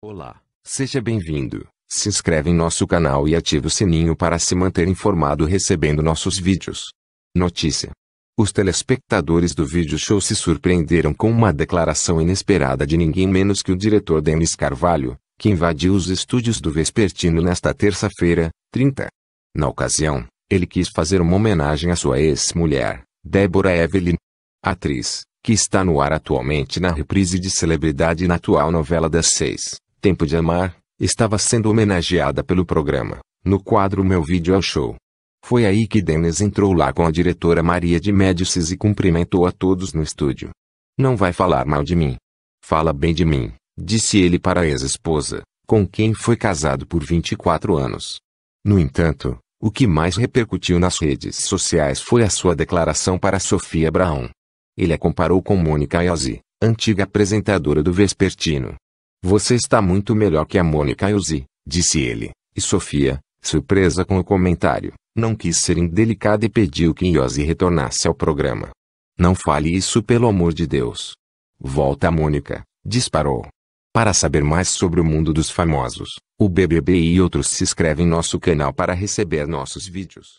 Olá, seja bem-vindo. Se inscreve em nosso canal e ative o sininho para se manter informado recebendo nossos vídeos. Notícia: Os telespectadores do vídeo show se surpreenderam com uma declaração inesperada de ninguém menos que o diretor Denis Carvalho, que invadiu os estúdios do Vespertino nesta terça-feira, 30. Na ocasião, ele quis fazer uma homenagem à sua ex-mulher, Débora Evelyn, atriz, que está no ar atualmente na reprise de celebridade na atual novela das seis. Tempo de Amar, estava sendo homenageada pelo programa, no quadro Meu Vídeo ao é Show. Foi aí que Dennis entrou lá com a diretora Maria de Médicis e cumprimentou a todos no estúdio. Não vai falar mal de mim. Fala bem de mim, disse ele para a ex-esposa, com quem foi casado por 24 anos. No entanto, o que mais repercutiu nas redes sociais foi a sua declaração para Sofia Brown. Ele a comparou com Mônica Iozzi, antiga apresentadora do Vespertino, você está muito melhor que a Mônica Elze, disse ele, e Sofia, surpresa com o comentário, não quis ser indelicada e pediu que Iose retornasse ao programa. Não fale isso pelo amor de Deus. Volta a Mônica, disparou. Para saber mais sobre o mundo dos famosos, o BBB e outros se inscreve em nosso canal para receber nossos vídeos.